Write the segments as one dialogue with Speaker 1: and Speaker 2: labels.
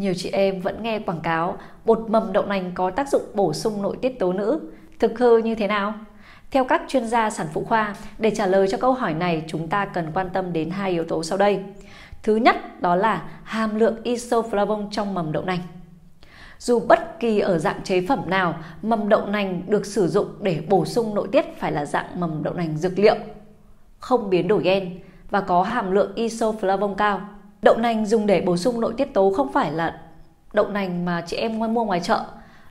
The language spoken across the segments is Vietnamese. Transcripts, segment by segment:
Speaker 1: nhiều chị em vẫn nghe quảng cáo bột mầm đậu nành có tác dụng bổ sung nội tiết tố nữ. Thực hư như thế nào? Theo các chuyên gia sản phụ khoa, để trả lời cho câu hỏi này chúng ta cần quan tâm đến hai yếu tố sau đây. Thứ nhất đó là hàm lượng isoflavone trong mầm đậu nành. Dù bất kỳ ở dạng chế phẩm nào, mầm đậu nành được sử dụng để bổ sung nội tiết phải là dạng mầm đậu nành dược liệu, không biến đổi gen và có hàm lượng isoflavone cao. Đậu nành dùng để bổ sung nội tiết tố không phải là đậu nành mà chị em mua ngoài chợ.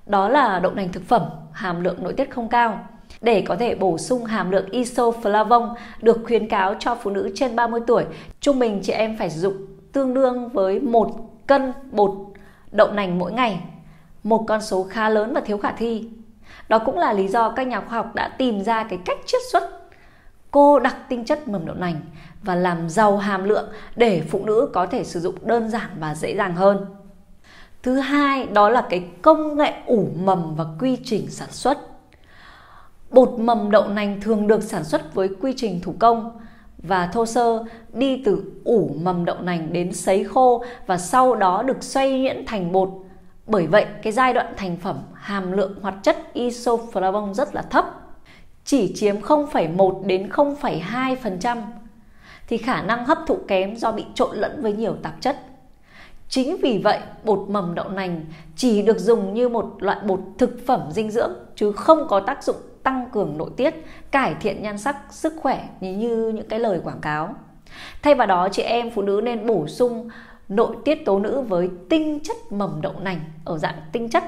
Speaker 1: Đó là đậu nành thực phẩm, hàm lượng nội tiết không cao. Để có thể bổ sung hàm lượng isoflavone được khuyến cáo cho phụ nữ trên 30 tuổi, trung bình chị em phải sử dụng tương đương với một cân bột đậu nành mỗi ngày. Một con số khá lớn và thiếu khả thi. Đó cũng là lý do các nhà khoa học đã tìm ra cái cách chiết xuất cô đặc tinh chất mầm đậu nành và làm giàu hàm lượng để phụ nữ có thể sử dụng đơn giản và dễ dàng hơn. Thứ hai đó là cái công nghệ ủ mầm và quy trình sản xuất. Bột mầm đậu nành thường được sản xuất với quy trình thủ công và thô sơ đi từ ủ mầm đậu nành đến sấy khô và sau đó được xoay nhuyễn thành bột. Bởi vậy, cái giai đoạn thành phẩm hàm lượng hoạt chất isoflavone rất là thấp chỉ chiếm 0,1 đến 0,2% thì khả năng hấp thụ kém do bị trộn lẫn với nhiều tạp chất. Chính vì vậy, bột mầm đậu nành chỉ được dùng như một loại bột thực phẩm dinh dưỡng chứ không có tác dụng tăng cường nội tiết, cải thiện nhan sắc, sức khỏe như, như những cái lời quảng cáo. Thay vào đó, chị em phụ nữ nên bổ sung nội tiết tố nữ với tinh chất mầm đậu nành ở dạng tinh chất.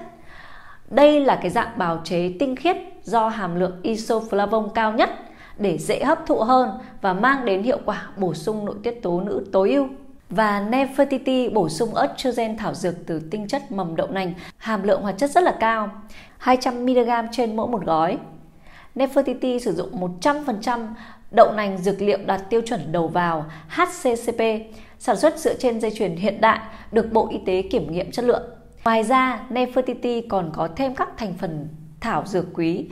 Speaker 1: Đây là cái dạng bào chế tinh khiết do hàm lượng isoflavone cao nhất để dễ hấp thụ hơn và mang đến hiệu quả bổ sung nội tiết tố nữ tối ưu. Và Nefertiti bổ sung estrogen thảo dược từ tinh chất mầm đậu nành, hàm lượng hoạt chất rất là cao, 200mg trên mỗi một gói. Nefertiti sử dụng 100% đậu nành dược liệu đạt tiêu chuẩn đầu vào HCCP, sản xuất dựa trên dây chuyền hiện đại, được Bộ Y tế kiểm nghiệm chất lượng. Ngoài ra, Nefertiti còn có thêm các thành phần thảo dược quý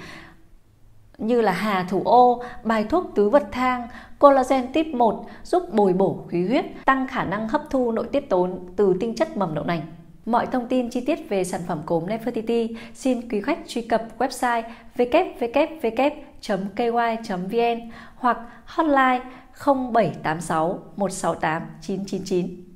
Speaker 1: như là hà thủ ô, bài thuốc tứ vật thang, collagen tip 1 giúp bồi bổ khí huyết, tăng khả năng hấp thu nội tiết tố từ tinh chất mầm đậu nành. Mọi thông tin chi tiết về sản phẩm cốm Nefertiti xin quý khách truy cập website www.ky.vn hoặc hotline 0786 168 999.